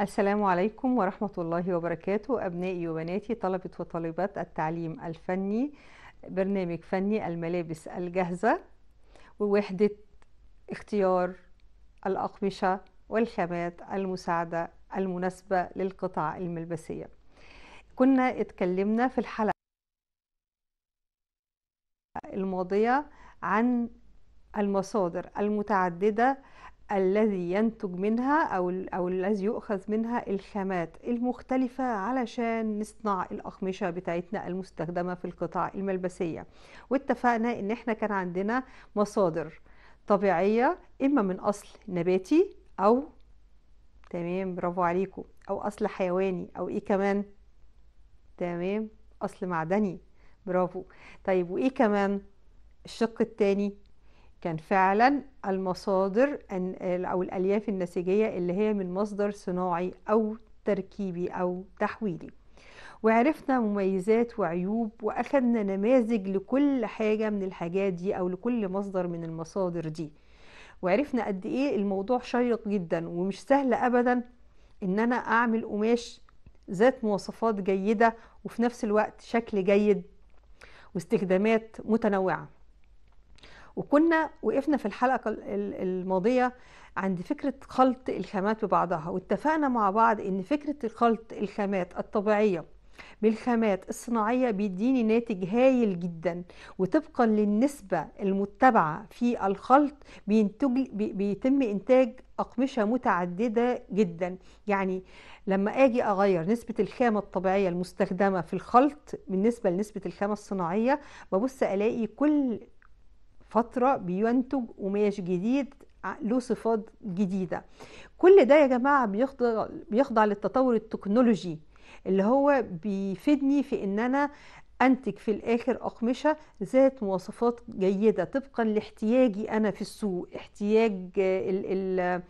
السلام عليكم ورحمة الله وبركاته أبنائي وبناتي طلبة وطالبات التعليم الفني برنامج فني الملابس الجاهزة ووحدة اختيار الأقمشة والخامات المساعدة المناسبة للقطع الملبسية كنا اتكلمنا في الحلقة الماضية عن المصادر المتعددة الذي ينتج منها أو, أو الذي يؤخذ منها الخامات المختلفة علشان نصنع الأقمشة بتاعتنا المستخدمة في القطع الملبسية واتفقنا إن إحنا كان عندنا مصادر طبيعية إما من أصل نباتي أو تمام برافو عليكم أو أصل حيواني أو إيه كمان تمام أصل معدني برافو طيب وإيه كمان الشق الثاني كان فعلا المصادر أو الألياف النسيجية اللي هي من مصدر صناعي أو تركيبي أو تحويلي وعرفنا مميزات وعيوب وأخدنا نماذج لكل حاجة من الحاجات دي أو لكل مصدر من المصادر دي وعرفنا قد إيه الموضوع شيق جدا ومش سهل أبدا إن أنا أعمل قماش ذات مواصفات جيدة وفي نفس الوقت شكل جيد واستخدامات متنوعة وكنا وقفنا في الحلقة الماضية عند فكرة خلط الخامات ببعضها واتفقنا مع بعض ان فكرة خلط الخامات الطبيعية بالخامات الصناعية بيديني ناتج هايل جدا وطبقا للنسبة المتبعة في الخلط بينتج بيتم إنتاج أقمشة متعددة جدا يعني لما أجي أغير نسبة الخامة الطبيعية المستخدمة في الخلط بالنسبة لنسبة الخامة الصناعية ببص ألاقي كل فترة بينتج قماش جديد آه، له صفات جديدة كل ده يا جماعة بيخضع, بيخضع للتطور التكنولوجي اللي هو بيفيدني في ان انا انتج في الاخر اقمشه ذات مواصفات جيده طبقا لاحتياجي انا في السوق احتياج الـ الـ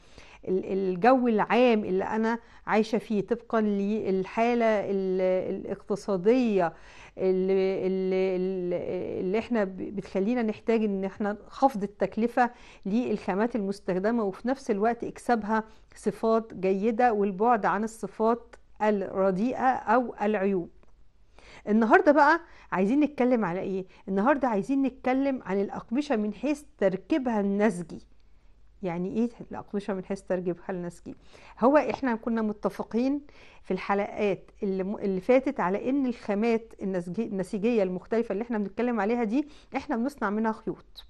الجو العام اللي انا عايشه فيه طبقا للحاله الاقتصاديه اللي, اللي, اللي احنا بتخلينا نحتاج ان احنا خفض التكلفه للخامات المستخدمه وفي نفس الوقت اكسبها صفات جيده والبعد عن الصفات الرديئه او العيوب النهارده بقى عايزين نتكلم على ايه النهارده عايزين نتكلم عن الاقمشه من حيث تركيبها النسجي يعني ايه الاقمشه من حيث ترجمها لنا هو احنا كنا متفقين في الحلقات اللي, فاتت على ان الخامات النسيجيه المختلفه اللي احنا بنتكلم عليها دي احنا بنصنع منها خيوط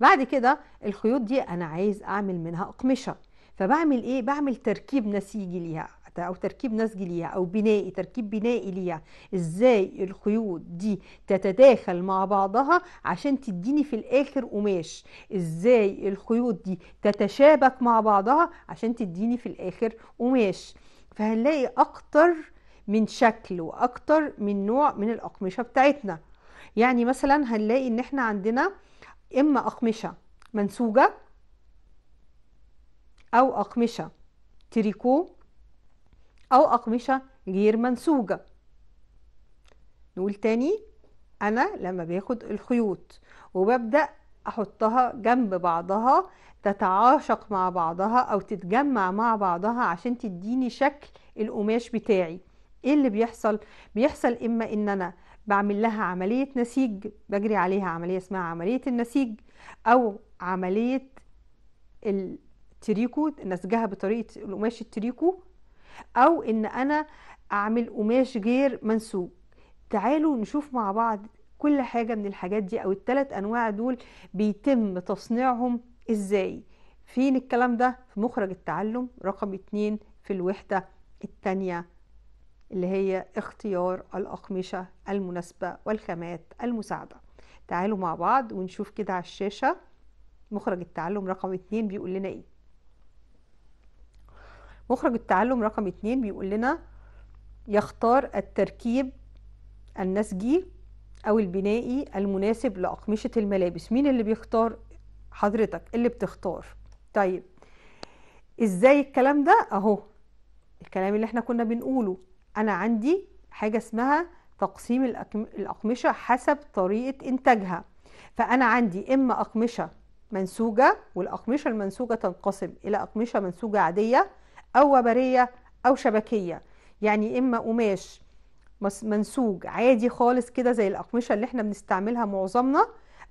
بعد كده الخيوط دي انا عايز اعمل منها اقمشه فبعمل ايه بعمل تركيب نسيجي ليها ثابته او تركيب نسجي ليها او بنائي تركيب بنائي ليها ازاي الخيوط دي تتداخل مع بعضها عشان تديني في الاخر قماش ازاي الخيوط دي تتشابك مع بعضها عشان تديني في الاخر قماش فهنلاقي اكتر من شكل واكتر من نوع من الاقمشه بتاعتنا يعني مثلا هنلاقي ان احنا عندنا اما اقمشه منسوجه او اقمشه تريكو أو أقمشة غير منسوجة نقول تاني أنا لما باخد الخيوط وببدأ أحطها جنب بعضها تتعاشق مع بعضها أو تتجمع مع بعضها عشان تديني شكل القماش بتاعي إيه اللي بيحصل؟ بيحصل إما إن أنا بعمل لها عملية نسيج بجري عليها عملية اسمها عملية النسيج أو عملية التريكو نسجها بطريقة القماش التريكو او ان انا اعمل قماش غير منسوج تعالوا نشوف مع بعض كل حاجة من الحاجات دي او الثلاث انواع دول بيتم تصنيعهم ازاي فين الكلام ده في مخرج التعلم رقم اتنين في الوحدة الثانيه اللي هي اختيار الأقمشة المناسبة والخامات المساعدة تعالوا مع بعض ونشوف كده على الشاشة مخرج التعلم رقم اتنين بيقول لنا ايه مخرج التعلم رقم اتنين بيقول لنا يختار التركيب النسجي أو البنائي المناسب لأقمشة الملابس مين اللي بيختار حضرتك اللي بتختار طيب ازاي الكلام ده اهو الكلام اللي احنا كنا بنقوله انا عندي حاجة اسمها تقسيم الأقمشة حسب طريقة إنتاجها فأنا عندي إما أقمشة منسوجة والأقمشة المنسوجة تنقسم إلى أقمشة منسوجة عادية أو وبرية أو شبكية يعني إما قماش منسوج عادي خالص كده زي الأقمشة اللي احنا بنستعملها معظمنا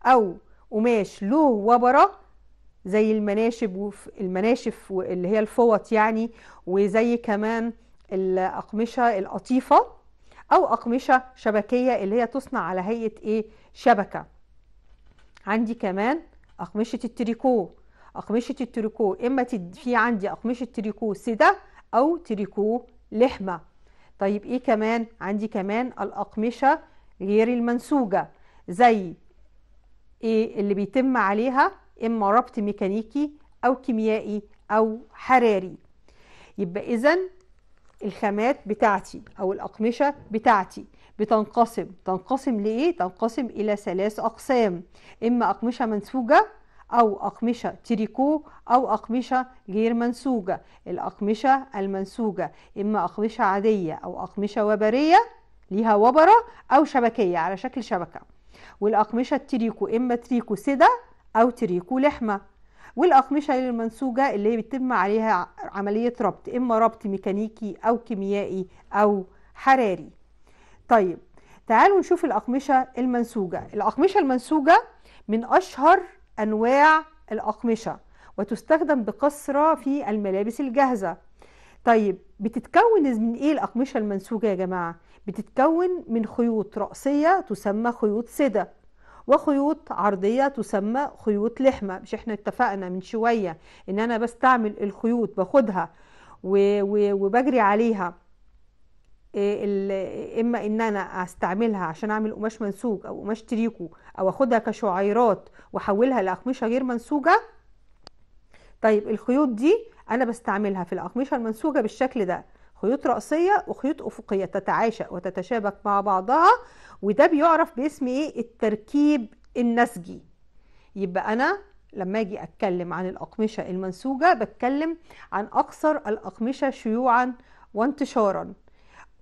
أو قماش له وبرة زي المناشب المناشف اللي هي الفوط يعني وزي كمان الأقمشة القطيفة أو أقمشة شبكية اللي هي تصنع على هيئة إيه شبكة عندي كمان أقمشة التريكو أقمشة التريكو إما في عندي أقمشة تريكو سدة أو تريكو لحمة طيب إيه كمان عندي كمان الأقمشة غير المنسوجة زي إيه اللي بيتم عليها إما ربط ميكانيكي أو كيميائي أو حراري يبقى إذا الخامات بتاعتي أو الأقمشة بتاعتي بتنقسم تنقسم لإيه؟ تنقسم إلى ثلاث أقسام إما أقمشة منسوجة أو أقمشة تريكو أو أقمشة غير منسوجة الأقمشة المنسوجة إما أقمشة عادية أو أقمشة وبرية ليها وبرة أو شبكية على شكل شبكة والأقمشة التريكو إما تريكو سدة أو تريكو لحمة والأقمشة المنسوجة اللي بيتم عليها عملية ربط إما ربط ميكانيكي أو كيميائي أو حراري طيب تعالوا نشوف الأقمشة المنسوجة الأقمشة المنسوجة من أشهر أنواع الأقمشة وتستخدم بكثرة في الملابس الجاهزة طيب بتتكون من إيه الأقمشة المنسوجة يا جماعة؟ بتتكون من خيوط رأسية تسمى خيوط سدة وخيوط عرضية تسمى خيوط لحمة مش احنا اتفقنا من شوية ان انا بستعمل الخيوط باخدها وبجري عليها إيه، اما ان انا استعملها عشان اعمل قماش منسوج او قماش تريكو او اخدها كشعيرات واحولها لاقمشه غير منسوجه طيب الخيوط دي انا بستعملها في الاقمشه المنسوجه بالشكل ده خيوط رأسية وخيوط أفقية تتعاشى وتتشابك مع بعضها وده بيعرف باسم إيه التركيب النسجي يبقى أنا لما أجي أتكلم عن الأقمشة المنسوجة بتكلم عن أكثر الأقمشة شيوعا وانتشارا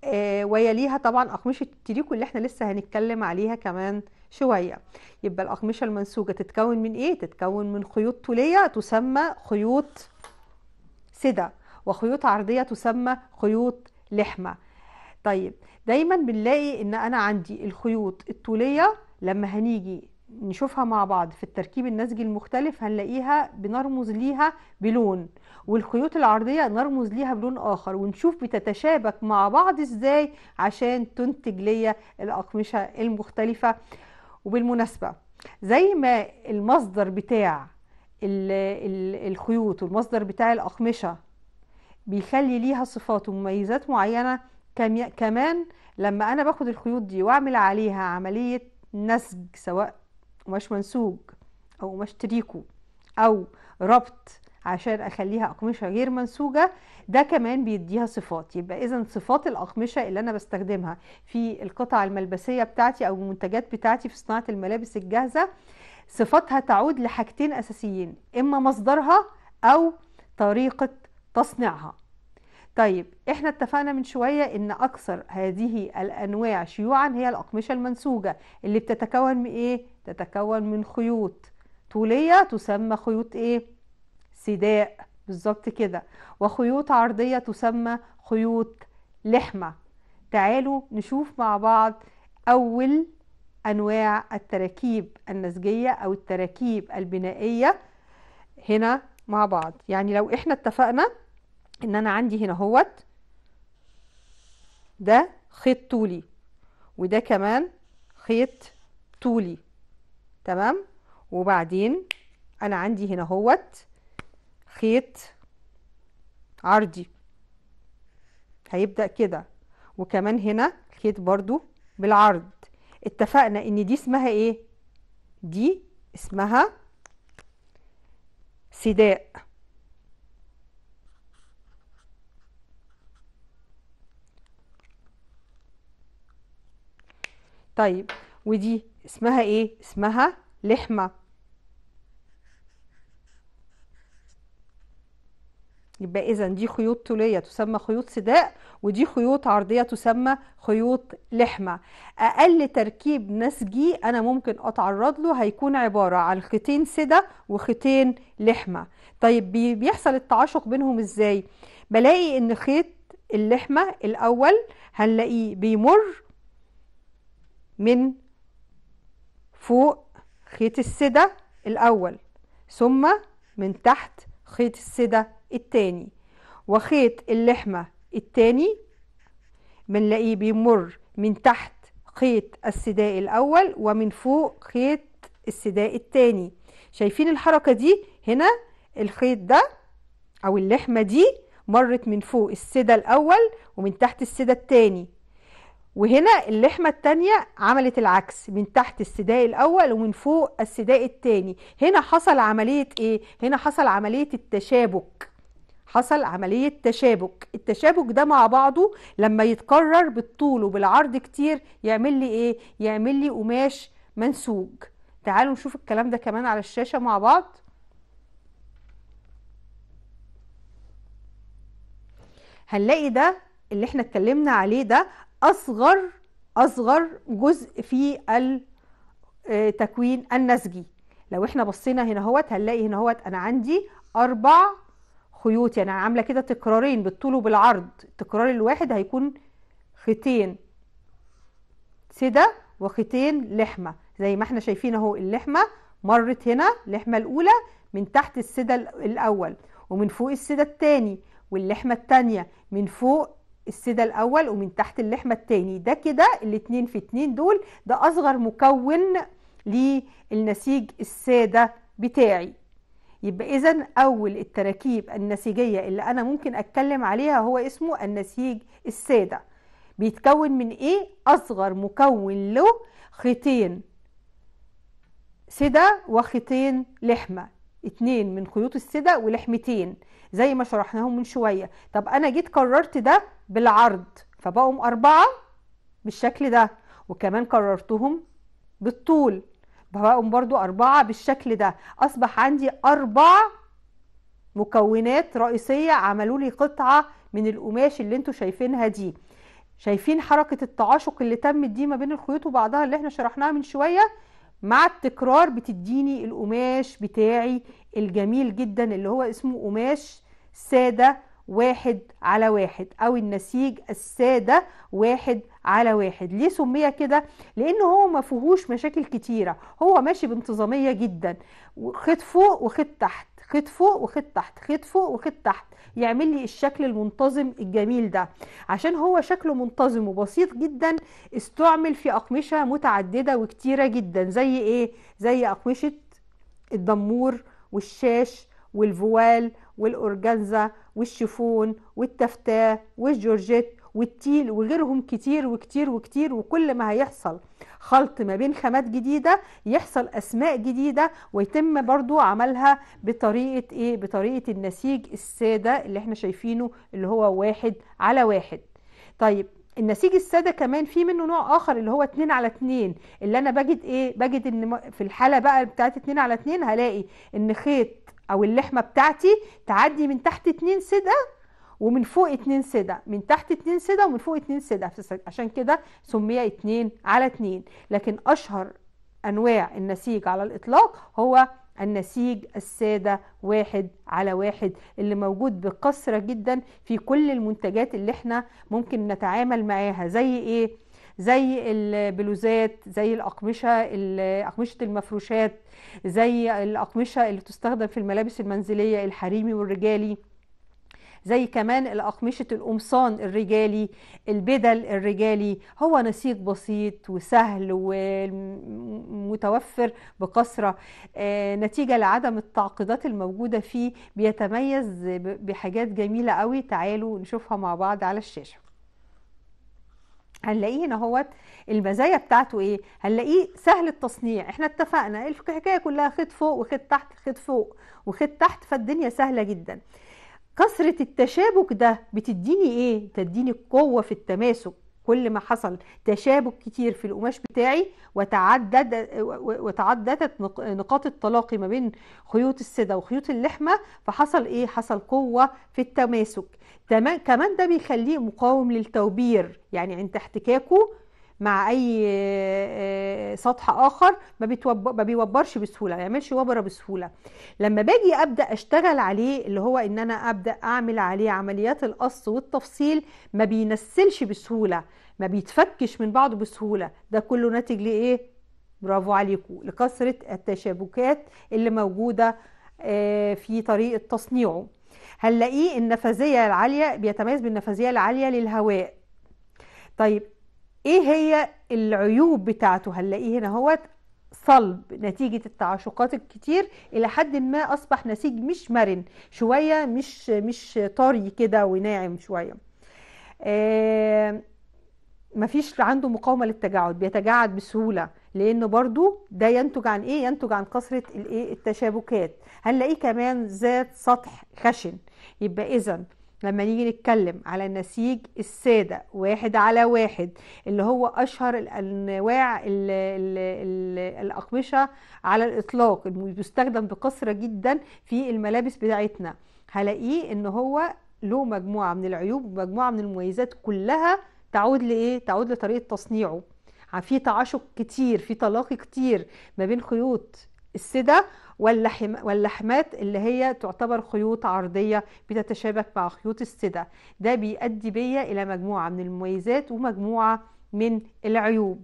آه، ويليها طبعا أقمشة التريكو اللي احنا لسه هنتكلم عليها كمان شوية يبقى الأقمشة المنسوجة تتكون من إيه؟ تتكون من خيوط طولية تسمى خيوط سدة وخيوط عرضية تسمى خيوط لحمة طيب دايما بنلاقي ان انا عندي الخيوط الطولية لما هنيجي نشوفها مع بعض في التركيب النسجي المختلف هنلاقيها بنرمز ليها بلون والخيوط العرضية نرمز ليها بلون آخر ونشوف بتتشابك مع بعض إزاي عشان تنتج ليا الأقمشة المختلفة وبالمناسبة زي ما المصدر بتاع الخيوط والمصدر بتاع الأقمشة بيخلي ليها صفات ومميزات معينة كمان لما أنا باخد الخيوط دي وأعمل عليها عملية نسج سواء ومش منسوج او مش تريكو او ربط عشان اخليها اقمشه غير منسوجه ده كمان بيديها صفات يبقى اذا صفات الاقمشه اللي انا بستخدمها في القطع الملبسيه بتاعتي او المنتجات بتاعتي في صناعه الملابس الجاهزه صفاتها تعود لحاجتين اساسيين اما مصدرها او طريقه تصنيعها طيب احنا اتفقنا من شوية ان اكثر هذه الانواع شيوعا هي الاقمشة المنسوجة اللي بتتكون من ايه؟ تتكون من خيوط طولية تسمى خيوط ايه؟ سداء بالظبط كده وخيوط عرضية تسمى خيوط لحمة تعالوا نشوف مع بعض اول انواع التراكيب النسجية او التراكيب البنائية هنا مع بعض يعني لو احنا اتفقنا ان انا عندي هنا هوت ده خيط طولي وده كمان خيط طولي تمام وبعدين انا عندي هنا هوت خيط عرضي هيبدأ كده وكمان هنا خيط برضو بالعرض اتفقنا ان دي اسمها ايه دي اسمها سداء طيب ودي اسمها ايه اسمها لحمة يبقى اذا دي خيوط طولية تسمى خيوط سداء ودي خيوط عرضية تسمى خيوط لحمة اقل تركيب نسجي انا ممكن اتعرض له هيكون عبارة عن خيطين سدة وخيطين لحمة طيب بيحصل التعاشق بينهم ازاي بلاقي ان خيط اللحمة الاول هنلاقيه بيمر من فوق خيط السدة الأول ثم من تحت خيط السدة التاني وخيط اللحمة التاني بنلاقيه بيمر من تحت خيط السداء الأول ومن فوق خيط السداء التاني شايفين الحركة دي هنا الخيط ده أو اللحمة دي مرت من فوق السدة الأول ومن تحت السدة التاني وهنا اللحمة التانية عملت العكس من تحت السداء الأول ومن فوق السداء التاني هنا حصل عملية إيه؟ هنا حصل عملية التشابك حصل عملية تشابك التشابك ده مع بعضه لما يتكرر بالطول وبالعرض كتير يعمل لي إيه؟ يعمل لي قماش منسوج تعالوا نشوف الكلام ده كمان على الشاشة مع بعض هنلاقي ده اللي احنا اتكلمنا عليه ده أصغر أصغر جزء في التكوين آه، النسجي لو احنا بصينا هنا اهوت هنلاقي هنا اهوت أنا عندي أربع خيوط يعني أنا عاملة كده تكرارين بالطول وبالعرض التكرار الواحد هيكون خيطين سدة وخيطين لحمة زي ما احنا شايفين اهو اللحمة مرت هنا اللحمة الأولى من تحت السدة الأول ومن فوق السدة الثاني واللحمة الثانيه من فوق السدى الاول ومن تحت اللحمه الثاني ده كده الاتنين في اتنين دول ده اصغر مكون للنسيج الساده بتاعي يبقى اذا اول التراكيب النسيجيه اللي انا ممكن اتكلم عليها هو اسمه النسيج الساده بيتكون من ايه اصغر مكون له خيطين سدى وخيطين لحمه اتنين من خيوط السدى ولحمتين زي ما شرحناهم من شويه طب انا جيت قررت ده بالعرض فبقوا أربعة بالشكل ده وكمان كررتهم بالطول بقوا برضو أربعة بالشكل ده أصبح عندي أربع مكونات رئيسية عملوا لي قطعة من القماش اللي انتوا شايفينها دي شايفين حركة التعاشق اللي تمت دي ما بين الخيوط وبعضها اللي احنا شرحناها من شوية مع التكرار بتديني القماش بتاعي الجميل جدا اللي هو اسمه قماش سادة واحد على واحد أو النسيج السادة واحد على واحد ليه سمي كده؟ لأن هو ما فيهوش مشاكل كتيرة هو ماشي بانتظامية جدا خد فوق وخيط تحت خيط فوق وخيط تحت خيط فوق وخيط تحت يعمل لي الشكل المنتظم الجميل ده عشان هو شكله منتظم وبسيط جدا استعمل في أقمشة متعددة وكتيرة جدا زي إيه؟ زي أقمشة الدمور والشاش والفوال والأورجانزا والشيفون والتفتاه والجورجيت والتيل وغيرهم كتير وكتير وكتير وكل ما هيحصل خلط ما بين خامات جديدة يحصل أسماء جديدة ويتم برضو عملها بطريقة إيه؟ بطريقة النسيج السادة اللي احنا شايفينه اللي هو واحد على واحد طيب النسيج الساده كمان في منه نوع اخر اللي هو اتنين على اتنين اللي انا بجد ايه بجد ان في الحاله بقى بتاعت اتنين على اتنين هلاقي ان خيط او اللحمه بتاعتي تعدي من تحت اتنين سده ومن فوق اتنين سده من تحت اتنين سده ومن فوق اتنين سده عشان كده سمي اتنين على اتنين لكن اشهر انواع النسيج على الاطلاق هو النسيج السادة واحد على واحد اللي موجود بكثرة جدا في كل المنتجات اللي احنا ممكن نتعامل معاها زي ايه زي البلوزات زي الأقمشة أقمشة المفروشات زي الأقمشة اللي تستخدم في الملابس المنزلية الحريمي والرجالي زي كمان الأقمشة القمصان الرجالي البدل الرجالي هو نسيج بسيط وسهل ومتوفر بكثرة آه، نتيجة لعدم التعقيدات الموجودة فيه بيتميز بحاجات جميلة قوي تعالوا نشوفها مع بعض على الشاشة هنلاقيه هنا هوت المزايا بتاعته ايه هنلاقيه سهل التصنيع احنا اتفقنا الحكايه كلها خيط فوق وخيط تحت خيط فوق وخيط تحت فالدنيا سهله جدا كثره التشابك ده بتديني ايه تديني قوه في التماسك كل ما حصل تشابك كتير في القماش بتاعي وتعدد وتعددت نقاط التلاقي ما بين خيوط السدة وخيوط اللحمة فحصل ايه حصل قوة في التماسك كمان ده بيخليه مقاوم للتوبير يعني عند احتكاكه مع اي سطح اخر ما, ما بيوبرش بسهوله ما يعملش وبره بسهوله لما باجي ابدا اشتغل عليه اللي هو ان انا ابدا اعمل عليه عمليات القص والتفصيل ما بينسلش بسهوله ما بيتفكش من بعضه بسهوله ده كله ناتج لايه برافو عليكم لكثره التشابكات اللي موجوده في طريقه تصنيعه هنلاقيه النفاذيه العاليه بيتميز بالنفاذيه العاليه للهواء طيب ايه هي العيوب بتاعته هنلاقيه هنا هوت صلب نتيجة التعشقات الكتير إلى حد ما أصبح نسيج مش مرن شوية مش مش طري كده وناعم شوية آه مفيش عنده مقاومة للتجاعد بيتجاعد بسهولة لأنه برضو ده ينتج عن إيه؟ ينتج عن كثرة الإيه؟ التشابكات هنلاقيه كمان ذات سطح خشن يبقى إذا لما نيجي نتكلم على نسيج السادة واحد على واحد اللي هو أشهر الأنواع الـ الـ الـ الأقمشة على الإطلاق بيستخدم بكثرة جدا في الملابس بتاعتنا هلاقيه إن هو له مجموعة من العيوب ومجموعة من المميزات كلها تعود لإيه؟ تعود لطريقة تصنيعه في تعاشق كتير في تلاقي كتير ما بين خيوط السدة واللحمات اللي هي تعتبر خيوط عرضية بتتشابك مع خيوط السدى ده بيؤدي بيا إلى مجموعة من المميزات ومجموعة من العيوب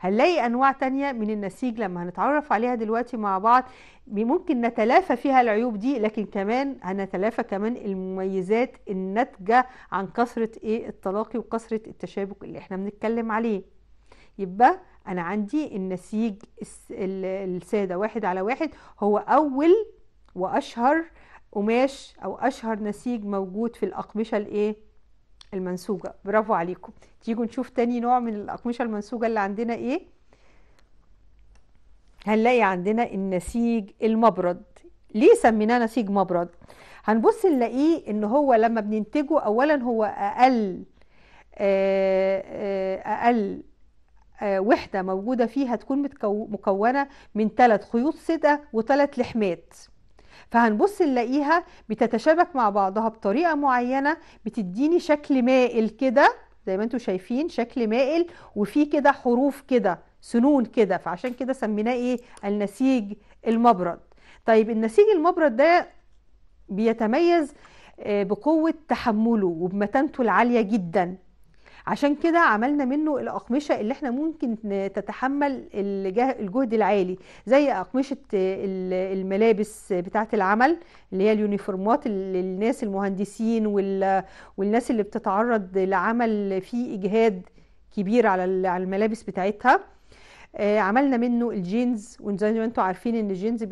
هنلاقي انواع تانية من النسيج لما هنتعرف عليها دلوقتي مع بعض ممكن نتلافى فيها العيوب دي لكن كمان هنتلافى كمان المميزات الناتجة عن كثرة ايه التلاقي وكثرة التشابك اللي احنا بنتكلم عليه يبقى أنا عندي النسيج السادة واحد على واحد هو أول وأشهر قماش أو أشهر نسيج موجود في الأقمشة الإيه؟ المنسوجة برافو عليكم تيجوا نشوف تاني نوع من الأقمشة المنسوجة اللي عندنا إيه؟ هنلاقي عندنا النسيج المبرد ليه سميناه نسيج مبرد؟ هنبص نلاقيه إن هو لما بننتجه أولا هو أقل آه، آه، أقل آه، وحدة موجودة فيها تكون مكونة من ثلاث خيوط صدقة وثلاث لحمات فهنبص نلاقيها بتتشابك مع بعضها بطريقة معينة بتديني شكل مائل كده زي ما انتم شايفين شكل مائل وفي كده حروف كده سنون كده فعشان كده سميناه ايه النسيج المبرد طيب النسيج المبرد ده بيتميز آه، بقوة تحمله وبمتانته العالية جدا عشان كده عملنا منه الأقمشة اللي احنا ممكن تتحمل الجهد العالي زي أقمشة الملابس بتاعة العمل اللي هي اليونيفورمات للناس المهندسين والناس اللي بتتعرض لعمل فيه إجهاد كبير على الملابس بتاعتها آه، عملنا منه الجينز وزي ما انتم عارفين ان الجينز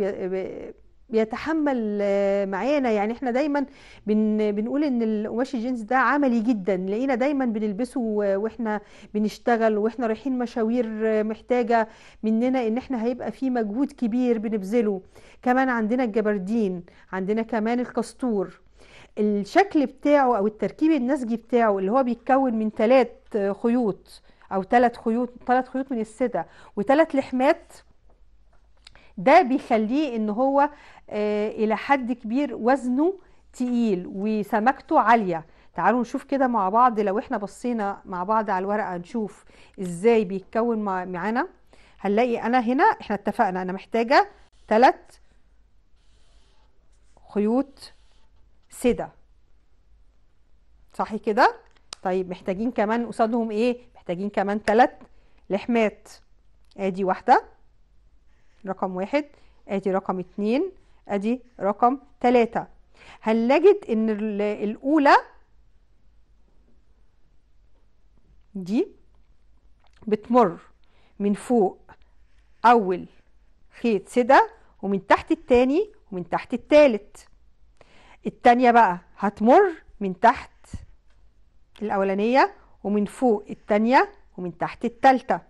بيتحمل آه، معانا يعني احنا دايما بن بنقول ان القماش الجينز ده عملي جدا لقينا دايما بنلبسه واحنا بنشتغل واحنا رايحين مشاوير محتاجه مننا ان احنا هيبقى في مجهود كبير بنبذله كمان عندنا الجبردين عندنا كمان الكستور الشكل بتاعه او التركيب النسجي بتاعه اللي هو بيتكون من ثلاث خيوط او ثلاث خيوط ثلاث خيوط من السده وثلاث لحمات ده بيخليه ان هو آه، الى حد كبير وزنه تقيل وسمكته عاليه تعالوا نشوف كده مع بعض لو احنا بصينا مع بعض على الورقه نشوف ازاي بيتكون معانا هنلاقي انا هنا احنا اتفقنا انا محتاجه ثلاث خيوط سده صحي كده طيب محتاجين كمان قصادهم ايه محتاجين كمان ثلاث لحمات ادي واحده رقم واحد ادي رقم اتنين ادي رقم تلاتة هنجد ان الاولى دي بتمر من فوق اول خيط سدة ومن تحت التاني ومن تحت التالت التانية بقى هتمر من تحت الأولانية ومن فوق التانية ومن تحت التالتة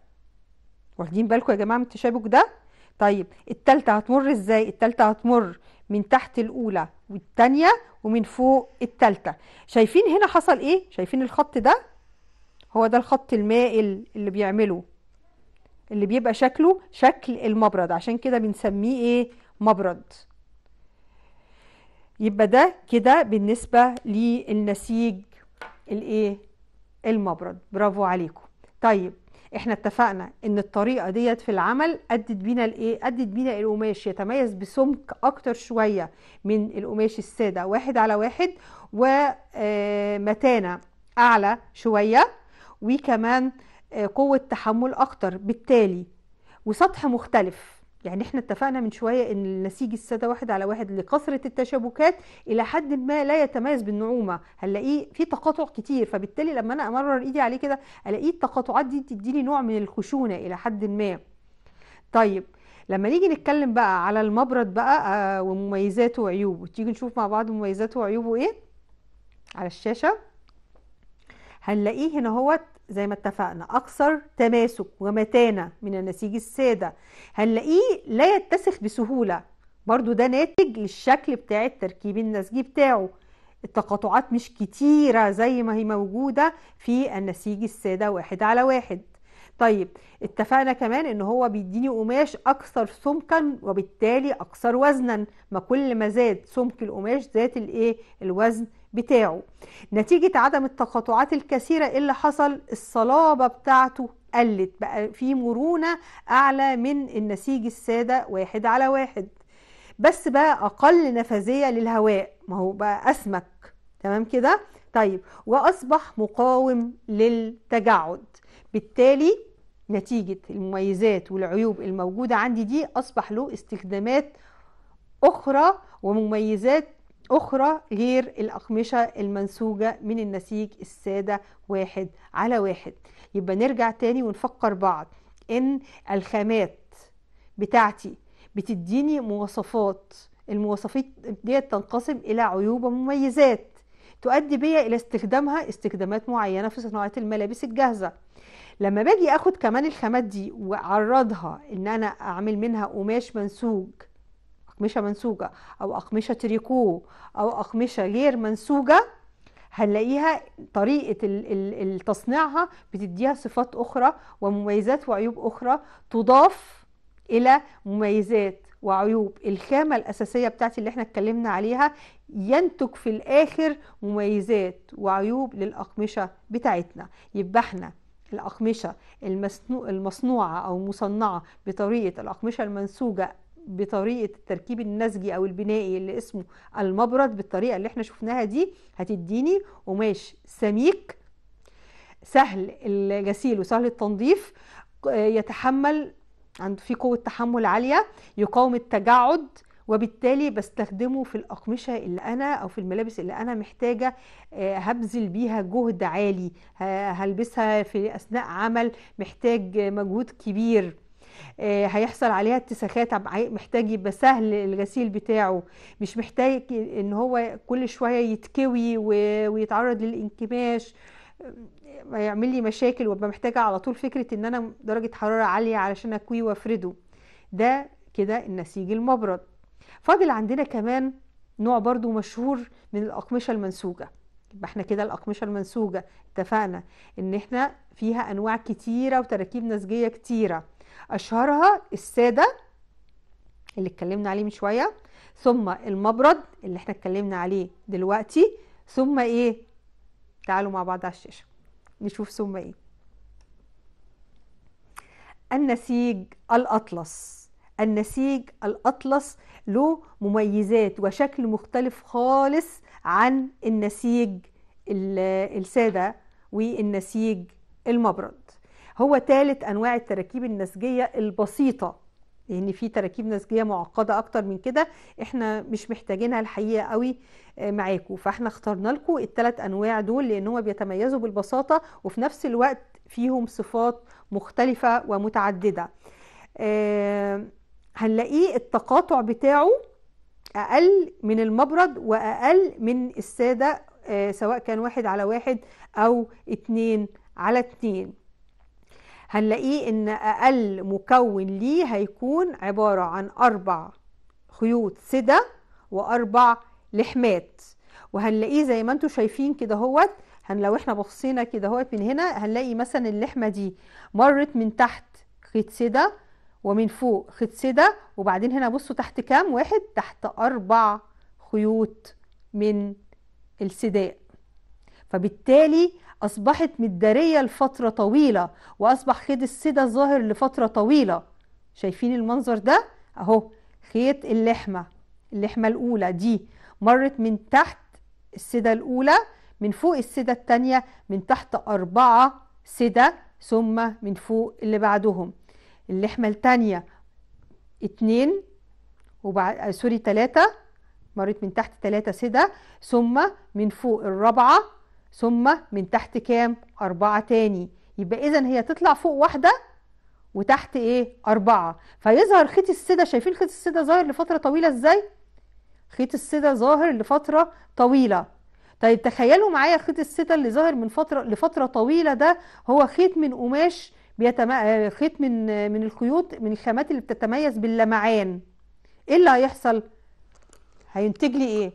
واخدين بالكم يا جماعة من التشابك ده طيب التالتة هتمر ازاي التالتة هتمر من تحت الاولى والتانية ومن فوق التالتة شايفين هنا حصل ايه شايفين الخط ده هو ده الخط المائل اللي بيعمله اللي بيبقى شكله شكل المبرد عشان كده بنسميه ايه مبرد يبقى ده كده بالنسبة للنسيج الايه المبرد برافو عليكم طيب احنا اتفقنا ان الطريقه ديت في العمل ادت بينا الايه ادت بينا القماش يتميز بسمك اكتر شويه من القماش الساده واحد على واحد ومتانه آه، اعلى شويه وكمان آه، قوه تحمل اكتر بالتالي وسطح مختلف يعني احنا اتفقنا من شوية ان النسيج السادة واحد على واحد لكثرة التشابكات الى حد ما لا يتميز بالنعومة هنلاقيه في تقاطع كتير فبالتالي لما انا امرر ايدي عليه كده الاقيه التقاطعات دي تديني نوع من الخشونة الى حد ما طيب لما نيجي نتكلم بقى على المبرد بقى آه، ومميزاته وعيوبه تيجي نشوف مع بعض مميزاته وعيوبه ايه على الشاشة هنلاقيه هنا هوت زي ما اتفقنا أكثر تماسك ومتانة من النسيج السادة هنلاقيه لا يتسخ بسهولة برضو ده ناتج للشكل بتاع التركيب النسجي بتاعه التقاطعات مش كتيرة زي ما هي موجودة في النسيج السادة واحد على واحد طيب اتفقنا كمان ان هو بيديني قماش اكثر سمكا وبالتالي اكثر وزنا ما كل ما زاد سمك القماش زاد الايه الوزن بتاعه نتيجة عدم التقاطعات الكثيرة اللي حصل الصلابة بتاعته قلت بقى في مرونة أعلى من النسيج السادة واحد على واحد بس بقى أقل نفاذية للهواء ما هو بقى أسمك تمام كده طيب وأصبح مقاوم للتجعد بالتالي نتيجة المميزات والعيوب الموجودة عندي دي أصبح له استخدامات أخرى ومميزات أخرى غير الأقمشة المنسوجة من النسيج السادة واحد على واحد يبقى نرجع تاني ونفكر بعض إن الخامات بتاعتي بتديني مواصفات المواصفات ديت تنقسم إلى عيوب ومميزات تؤدي بيا إلى استخدامها استخدامات معينة في صناعة الملابس الجاهزة لما باجي اخد كمان الخامات دي واعرضها ان انا اعمل منها قماش منسوج أقمشة منسوجة أو أقمشة تريكو أو أقمشة غير منسوجة هنلاقيها طريقة تصنيعها بتديها صفات أخرى ومميزات وعيوب أخرى تضاف إلى مميزات وعيوب الخامة الأساسية بتاعتي اللي احنا اتكلمنا عليها ينتج في الآخر مميزات وعيوب للأقمشة بتاعتنا يبقى احنا الأقمشة المصنوعة أو مصنعة بطريقة الأقمشة المنسوجة بطريقه التركيب النسجي او البنائي اللي اسمه المبرد بالطريقه اللي احنا شفناها دي هتديني قماش سميك سهل الغسيل وسهل التنظيف يتحمل عنده في قوه تحمل عاليه يقاوم التجعد وبالتالي بستخدمه في الأقمشة اللي أنا أو في الملابس اللي أنا محتاجة آه، هبذل بيها جهد عالي هلبسها في أثناء عمل محتاج مجهود كبير آه، هيحصل عليها اتساخات محتاج يبقى سهل الغسيل بتاعه مش محتاج ان هو كل شويه يتكوي ويتعرض للانكماش آه، يعمل لي مشاكل وابقى محتاجه على طول فكره ان انا درجه حراره عاليه علشان اكويه وافرده ده كده النسيج المبرد فاضل عندنا كمان نوع برضو مشهور من الأقمشة المنسوجة يبقى احنا كده الأقمشة المنسوجة اتفقنا ان احنا فيها أنواع كتيرة وتراكيب نسجية كتيرة أشهرها السادة اللي اتكلمنا عليه من شوية ثم المبرد اللي احنا اتكلمنا عليه دلوقتي ثم ايه تعالوا مع بعض على الشاشة نشوف ثم ايه النسيج الأطلس النسيج الأطلس له مميزات وشكل مختلف خالص عن النسيج السادة والنسيج المبرد هو ثالث انواع التراكيب النسجيه البسيطه لان يعني في تراكيب نسجيه معقده اكتر من كده احنا مش محتاجينها الحقيقه قوي آه، معاكم فاحنا اخترنا لكم الثلاث انواع دول لان هم بيتميزوا بالبساطه وفي نفس الوقت فيهم صفات مختلفه ومتعدده أه هنلاقيه التقاطع بتاعه اقل من المبرد واقل من الساده أه سواء كان واحد على واحد او اتنين على اتنين هنلاقيه ان اقل مكون ليه هيكون عبارة عن اربع خيوط سدة واربع لحمات وهنلاقيه زي ما انتم شايفين كده هوت هن لو احنا بصينا كده هوت من هنا هنلاقي مثلا اللحمه دي مرت من تحت خيط سده ومن فوق خيط سده وبعدين هنا بصوا تحت كام واحد تحت اربع خيوط من السداء فبالتالي أصبحت مدارية لفترة طويلة وأصبح خيط السدة ظاهر لفترة طويلة شايفين المنظر ده أهو خيط اللحمة اللحمة الأولى دي مرت من تحت السدة الأولى من فوق السدة التانية من تحت أربعة سدة ثم من فوق اللي بعدهم اللحمة التانية اتنين وبعد آه، سوري تلاتة مرت من تحت تلاتة سدة ثم من فوق الرابعة ثم من تحت كام أربعة تاني يبقى إذا هي تطلع فوق واحدة وتحت إيه أربعة فيظهر خيط السدة شايفين خيط السدة ظاهر لفترة طويلة إزاي خيط السدة ظاهر لفترة طويلة طيب تخيلوا معايا خيط السدة اللي ظاهر من فترة لفترة طويلة ده هو خيط من قماش بيتم... آه، خيط من آه، من الخيوط من الخامات اللي بتتميز باللمعان ايه اللي هيحصل هينتج لي ايه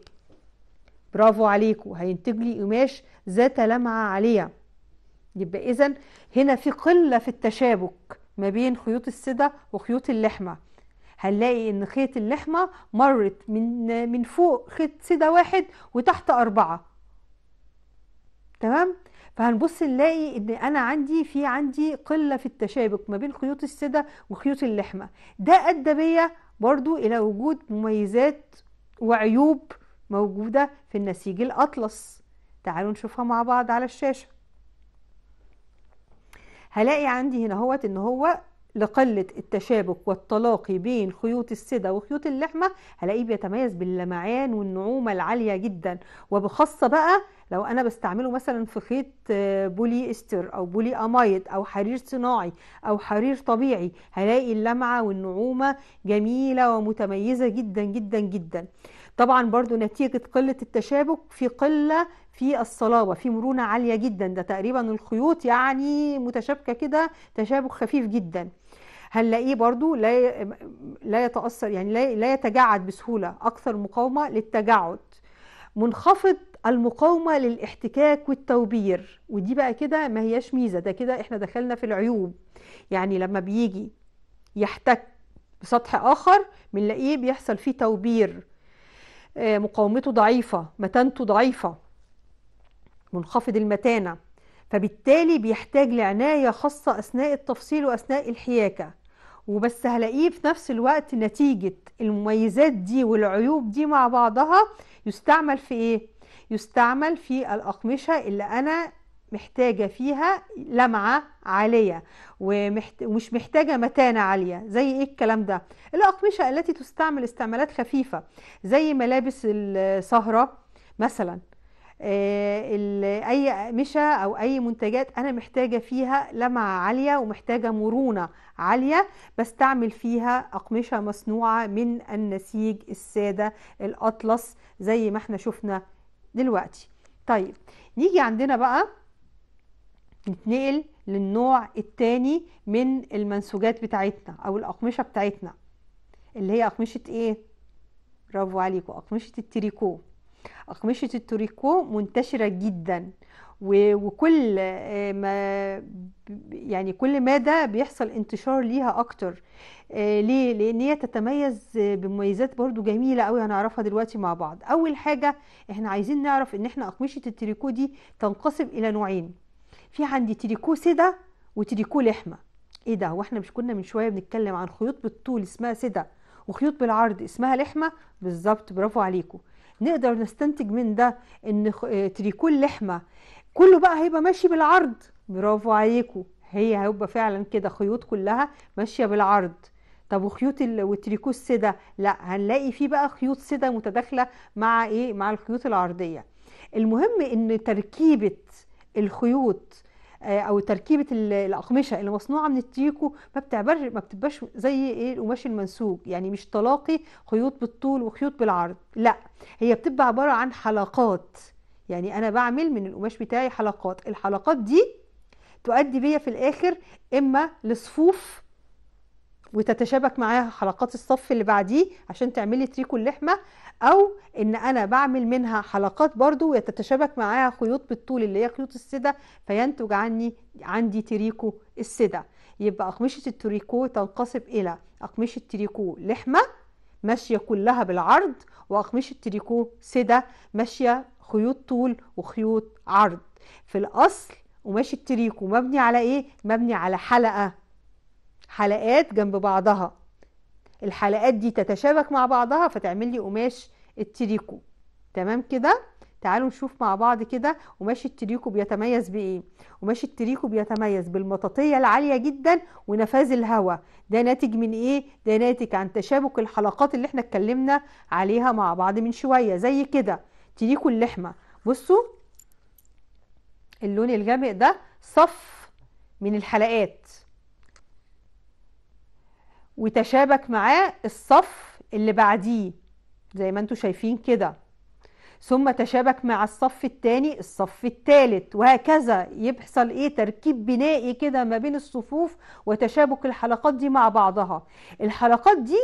برافو عليكم هينتج لي قماش ذات لمعة عالية يبقى إذا هنا في قلة في التشابك ما بين خيوط السدة وخيوط اللحمة هنلاقي إن خيط اللحمة مرت من من فوق خيط سدة واحد وتحت أربعة تمام فهنبص نلاقي ان انا عندي في عندي قله في التشابك ما بين خيوط السده وخيوط اللحمه ده ادى بيا برضو الى وجود مميزات وعيوب موجوده في النسيج الاطلس تعالوا نشوفها مع بعض على الشاشة هلاقي عندي هنا هوت ان هو لقلة التشابك والتلاقي بين خيوط السدة وخيوط اللحمة هلاقيه بيتميز باللمعان والنعومة العالية جدا وبخاصة بقى لو أنا بستعمله مثلا في خيط آه، بولي استر أو بولي أمايد أو حرير صناعي أو حرير طبيعي هلاقي اللمعة والنعومة جميلة ومتميزة جدا جدا جدا طبعا برضو نتيجة قلة التشابك في قلة في الصلابه في مرونه عاليه جدا ده تقريبا الخيوط يعني متشابكه كده تشابك خفيف جدا هنلاقيه برضو لا لا يتاثر يعني لا يتجعد بسهوله اكثر مقاومه للتجعد منخفض المقاومه للاحتكاك والتوبير ودي بقى كده ما هياش ميزه ده كده احنا دخلنا في العيوب يعني لما بيجي يحتك بسطح اخر بنلاقيه بيحصل فيه توبير آه، مقاومته ضعيفه متانته ضعيفه منخفض المتانة فبالتالي بيحتاج لعناية خاصة أثناء التفصيل وأثناء الحياكة وبس هلاقيه في نفس الوقت نتيجة المميزات دي والعيوب دي مع بعضها يستعمل في إيه؟ يستعمل في الأقمشة اللي أنا محتاجة فيها لمعة عالية ومش محتاجة متانة عالية زي ايه الكلام ده الأقمشة التي تستعمل استعمالات خفيفة زي ملابس السهرة مثلا آه، اي مشا او اي منتجات انا محتاجه فيها لمعه عاليه ومحتاجه مرونه عاليه بستعمل فيها اقمشه مصنوعه من النسيج الساده الاطلس زي ما احنا شفنا دلوقتي طيب نيجي عندنا بقى نتنقل للنوع الثاني من المنسوجات بتاعتنا او الاقمشه بتاعتنا اللي هي اقمشه ايه برافو عليكم اقمشه التريكو أقمشة التوريكو منتشرة جدا وكل آه، ما يعني كل مادة بيحصل انتشار ليها أكتر آه، ليه؟ لأن هي تتميز بمميزات برضو جميلة أوي هنعرفها دلوقتي مع بعض أول حاجة احنا عايزين نعرف ان احنا أقمشة التريكو دي تنقسم إلى نوعين في عندي تريكو سدة وتريكو لحمة ايه ده واحنا مش كنا من شوية بنتكلم عن خيوط بالطول اسمها سدة وخيوط بالعرض اسمها لحمة بالظبط برافو عليكم نقدر نستنتج من ده ان آه، تريكون لحمه كله بقى هيبقى ماشي بالعرض برافو عليكم هي هيبقى فعلا كده خيوط كلها ماشيه بالعرض طب وخيوط وتريكو السدة لا هنلاقي فيه بقى خيوط سدة متداخله مع ايه مع الخيوط العرضيه المهم ان تركيبه الخيوط آه، او تركيبه الاقمشه اللي مصنوعه من التيكو ما بتعبرش ما بتبقاش زي ايه القماش المنسوج يعني مش تلاقي خيوط بالطول وخيوط بالعرض لا هي بتبقى عباره عن حلقات يعني انا بعمل من القماش بتاعي حلقات الحلقات دي تؤدي بيا في الاخر اما لصفوف وتتشابك معاها حلقات الصف اللي بعديه عشان تعملي تريكو اللحمه او ان انا بعمل منها حلقات برضو وتتشابك معاها خيوط بالطول اللي هي خيوط السده فينتج عني عندي تريكو السده يبقى اقمشه التريكو تنقسم الى اقمشه تريكو لحمه ماشيه كلها بالعرض واقمشه تريكو سده ماشيه خيوط طول وخيوط عرض في الاصل وماشي التريكو مبني على ايه مبني على حلقه حلقات جنب بعضها الحلقات دي تتشابك مع بعضها فتعمل لي قماش التريكو تمام كده تعالوا نشوف مع بعض كده قماش التريكو بيتميز بايه قماش التريكو بيتميز بالمطاطيه العاليه جدا ونفاذ الهواء ده ناتج من ايه ده ناتج عن تشابك الحلقات اللي احنا اتكلمنا عليها مع بعض من شويه زي كده تريكو اللحمه بصوا اللون الغامق ده صف من الحلقات وتشابك معاه الصف اللي بعديه زي ما انتم شايفين كده ثم تشابك مع الصف الثاني الصف الثالث وهكذا يحصل ايه تركيب بنائي كده ما بين الصفوف وتشابك الحلقات دي مع بعضها الحلقات دي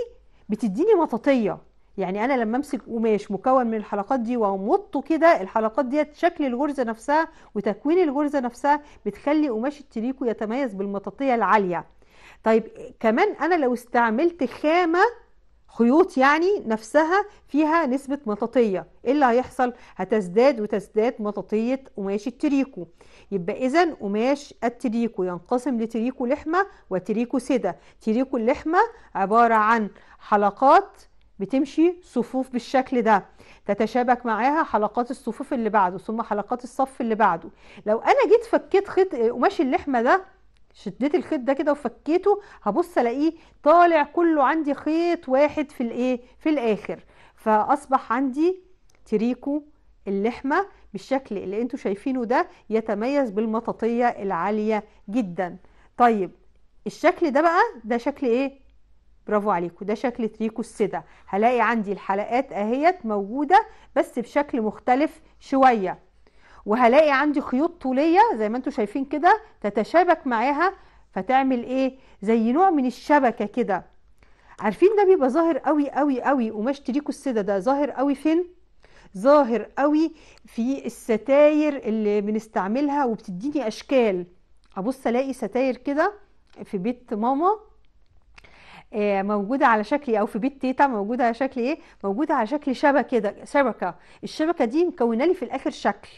بتديني مطاطيه يعني انا لما امسك قماش مكون من الحلقات دي وامطه كده الحلقات ديت شكل الغرزه نفسها وتكوين الغرزه نفسها بتخلي قماش التريكو يتميز بالمطاطيه العاليه طيب كمان انا لو استعملت خامه خيوط يعني نفسها فيها نسبة مطاطية ايه اللي هيحصل هتزداد وتزداد مطاطية قماش التريكو يبقى اذا قماش التريكو ينقسم لتريكو لحمة وتريكو سدة تريكو اللحمة عبارة عن حلقات بتمشي صفوف بالشكل ده تتشابك معاها حلقات الصفوف اللي بعده ثم حلقات الصف اللي بعده لو انا جيت فكيت خيط قماش اللحمة ده شديت الخيط ده كده وفكيته هبص الاقيه طالع كله عندي خيط واحد في الايه في الاخر فاصبح عندي تريكو اللحمه بالشكل اللي انتوا شايفينه ده يتميز بالمطاطيه العاليه جدا طيب الشكل ده بقى ده شكل ايه برافو عليكم ده شكل تريكو السدة هلاقي عندي الحلقات اهيت موجودة بس بشكل مختلف شوية وهلاقي عندي خيوط طوليه زي ما انتم شايفين كده تتشابك معاها فتعمل ايه زي نوع من الشبكه كده عارفين ده بيبقى ظاهر قوي قوي قوي قماش تريكو السده ده ظاهر قوي فين ظاهر قوي في الستاير اللي بنستعملها وبتديني اشكال ابص الاقي ستاير كده في بيت ماما آه، موجوده على شكل إيه؟ او في بيت تيتا موجوده على شكل ايه موجوده على شكل شبكه كده شبكه الشبكه دي مكونه لي في الاخر شكل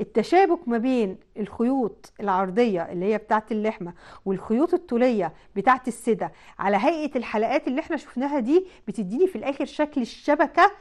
التشابك ما بين الخيوط العرضية اللي هي بتاعت اللحمة والخيوط الطولية بتاعت السدة على هيئة الحلقات اللي احنا شفناها دي بتديني في الآخر شكل الشبكة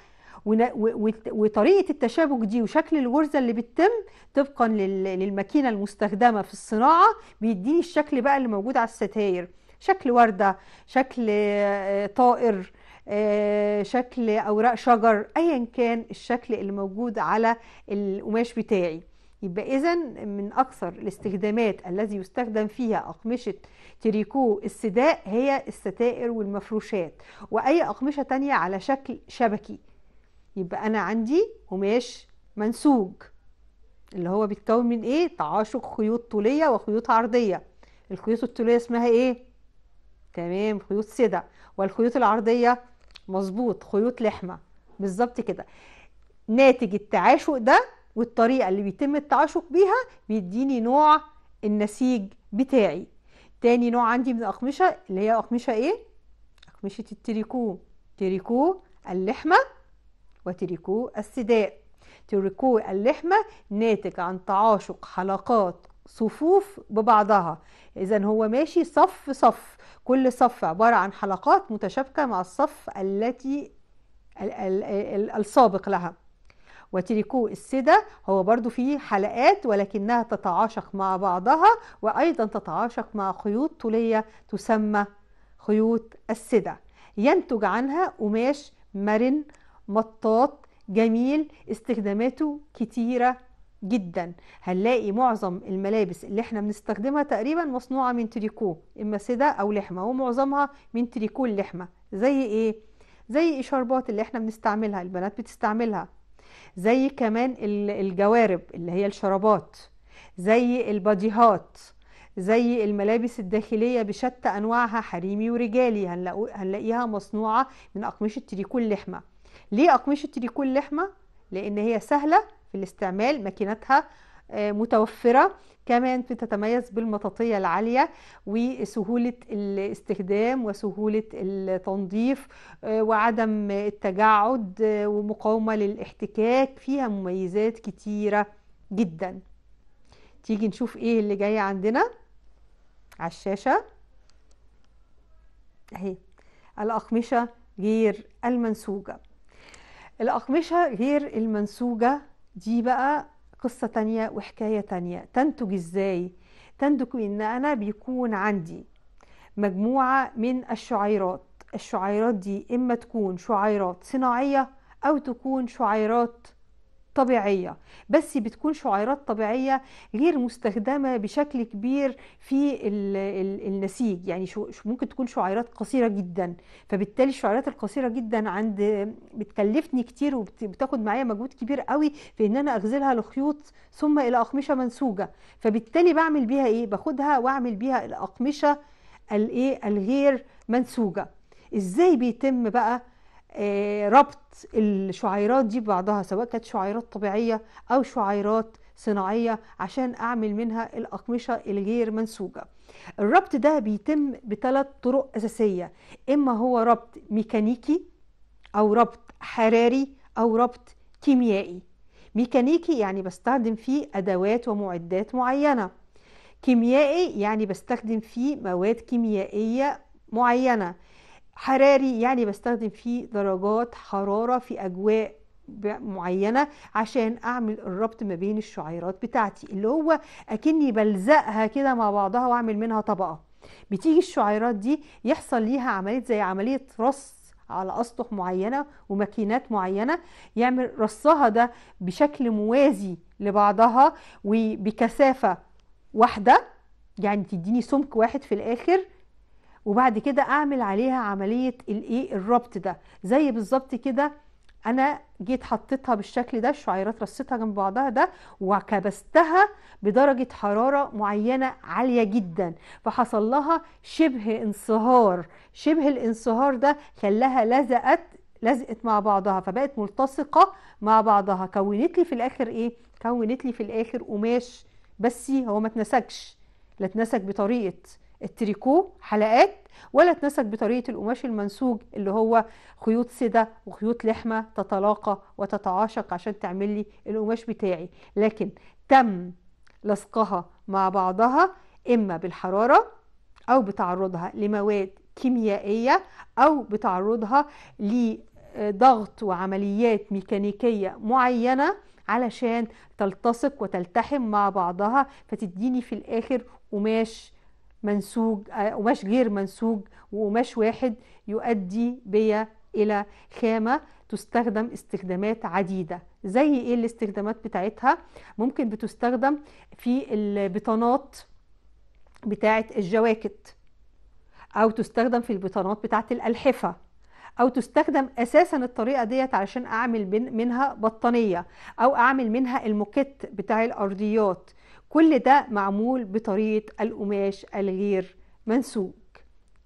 وطريقة التشابك دي وشكل الغرزة اللي بتتم طبقا للماكينة المستخدمة في الصناعة بيديني الشكل بقى اللي موجود على الستاير شكل وردة شكل آه، طائر آه، شكل أوراق شجر أيا كان الشكل اللي موجود على القماش بتاعي يبقى إذا من أكثر الاستخدامات الذي يستخدم فيها أقمشة تريكو السداء هي الستائر والمفروشات وأي أقمشة تانية على شكل شبكي يبقى أنا عندي قماش منسوج اللي هو بيتكون من إيه؟ تعاشق خيوط طولية وخيوط عرضية الخيوط الطولية اسمها إيه؟ تمام خيوط سدا والخيوط العرضية مظبوط خيوط لحمة بالظبط كده ناتج التعاشق ده والطريقة اللي بيتم التعشق بيها بيديني نوع النسيج بتاعي تاني نوع عندي من الأقمشة اللي هي أقمشة إيه؟ أقمشة التريكو تريكو اللحمة وتريكو السداء تريكو اللحمة ناتج عن تعاشق حلقات صفوف ببعضها إذا هو ماشي صف صف كل صف عبارة عن حلقات متشابكة مع الصف التي السابق لها وتريكو السدا هو برضو فيه حلقات ولكنها تتعاشق مع بعضها وأيضا تتعاشق مع خيوط طولية تسمى خيوط السدا ينتج عنها قماش مرن مطاط جميل استخداماته كتيرة جدا هنلاقي معظم الملابس اللي احنا بنستخدمها تقريبا مصنوعة من تريكو اما سدا او لحمة ومعظمها من تريكو اللحمة زي ايه؟ زي الشربات اللي احنا بنستعملها البنات بتستعملها زي كمان الجوارب اللي هي الشرابات زي البديهات زي الملابس الداخلية بشتى أنواعها حريمي ورجالي هنلاقيها مصنوعة من أقمشة تريكو لحمة ليه أقمشة تريكو لحمة؟ لأن هي سهلة في الاستعمال ماكينتها آه، متوفرة كمان بتتميز بالمطاطية العالية وسهولة الاستخدام وسهولة التنظيف آه، وعدم التجعد آه، ومقاومة للاحتكاك فيها مميزات كتيرة جدا تيجي نشوف ايه اللي جاي عندنا على الشاشة اهي الأقمشة غير المنسوجة الأقمشة غير المنسوجة دي بقى قصة تانية وحكاية تانية تنتج إزاي؟ تنتج إن أنا بيكون عندي مجموعة من الشعيرات الشعيرات دي إما تكون شعيرات صناعية أو تكون شعيرات طبيعية بس بتكون شعيرات طبيعية غير مستخدمة بشكل كبير في الـ الـ النسيج يعني شو ممكن تكون شعيرات قصيرة جدا فبالتالي الشعيرات القصيرة جدا عند بتكلفني كتير وبتاخد معايا مجهود كبير قوي في ان انا اغزلها لخيوط ثم الى اقمشة منسوجة فبالتالي بعمل بيها ايه باخدها واعمل بيها الاقمشة الايه الغير منسوجة ازاي بيتم بقى آه، ربط الشعيرات دي ببعضها سواء كانت شعيرات طبيعية أو شعيرات صناعية عشان أعمل منها الأقمشة الغير منسوجة الربط ده بيتم بثلاث طرق أساسية إما هو ربط ميكانيكي أو ربط حراري أو ربط كيميائي ميكانيكي يعني بستخدم فيه أدوات ومعدات معينة كيميائي يعني بستخدم فيه مواد كيميائية معينة حراري يعني بستخدم فيه درجات حرارة في أجواء معينة عشان أعمل الربط ما بين الشعيرات بتاعتي اللي هو أكني بلزقها كده مع بعضها وأعمل منها طبقة بتيجي الشعيرات دي يحصل ليها عملية زي عملية رص على أسطح معينة وماكينات معينة يعمل رصها ده بشكل موازي لبعضها وبكثافة واحدة يعني تديني سمك واحد في الآخر وبعد كده اعمل عليها عمليه الايه الربط ده زي بالظبط كده انا جيت حطيتها بالشكل ده الشعيرات رصيتها جنب بعضها ده وكبستها بدرجه حراره معينه عاليه جدا فحصل لها شبه انصهار شبه الانصهار ده خلاها لزقت لزقت مع بعضها فبقت ملتصقه مع بعضها كونت لي في الاخر ايه كونت لي في الاخر قماش بس هو ما اتنسكش لا اتنسك بطريقه التريكو حلقات ولا اتنسج بطريقة القماش المنسوج اللي هو خيوط سدة وخيوط لحمة تتلاقى وتتعاشق عشان تعمل لي القماش بتاعي لكن تم لصقها مع بعضها إما بالحرارة أو بتعرضها لمواد كيميائية أو بتعرضها لضغط وعمليات ميكانيكية معينة علشان تلتصق وتلتحم مع بعضها فتديني في الآخر قماش منسوج آه، قماش غير منسوج وقماش واحد يؤدي بيا الى خامه تستخدم استخدامات عديده زي ايه الاستخدامات بتاعتها ممكن بتستخدم في البطانات بتاعه الجواكت او تستخدم في البطانات بتاعه الالحفه او تستخدم اساسا الطريقه ديت علشان اعمل منها بطانيه او اعمل منها الموكيت بتاع الارضيات كل ده معمول بطريقة القماش الغير منسوج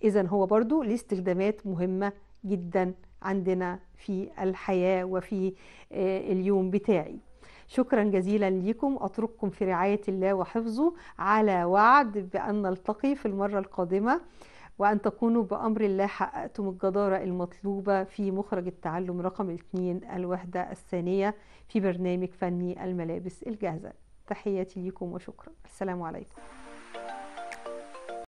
إذا هو برضو ليه استخدامات مهمة جدا عندنا في الحياة وفي آه، اليوم بتاعي شكرا جزيلا لكم أترككم في رعاية الله وحفظه على وعد بأن نلتقي في المرة القادمة وأن تكونوا بأمر الله حققتم الجدارة المطلوبة في مخرج التعلم رقم 2 الوحدة الثانية في برنامج فني الملابس الجاهزة تحياتي لكم وشكرا السلام عليكم